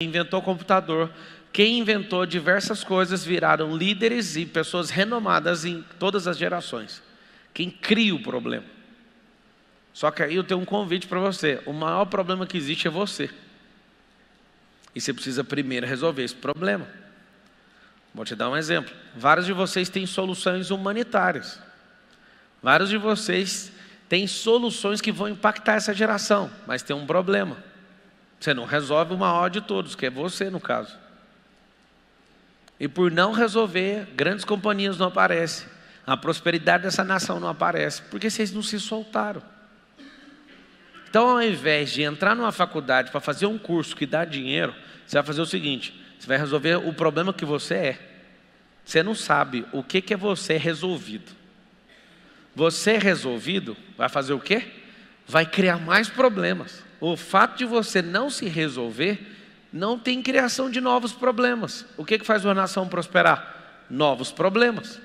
inventou o computador, quem inventou diversas coisas viraram líderes e pessoas renomadas em todas as gerações. Quem cria o problema. Só que aí eu tenho um convite para você: o maior problema que existe é você. E você precisa primeiro resolver esse problema. Vou te dar um exemplo. Vários de vocês têm soluções humanitárias. Vários de vocês têm soluções que vão impactar essa geração, mas tem um problema. Você não resolve o maior de todos, que é você no caso. E por não resolver, grandes companhias não aparecem. A prosperidade dessa nação não aparece, porque vocês não se soltaram. Então, ao invés de entrar numa faculdade para fazer um curso que dá dinheiro, você vai fazer o seguinte: você vai resolver o problema que você é. Você não sabe o que, que é você resolvido. Você resolvido vai fazer o quê? Vai criar mais problemas. O fato de você não se resolver, não tem criação de novos problemas. O que, que faz uma nação prosperar? Novos problemas.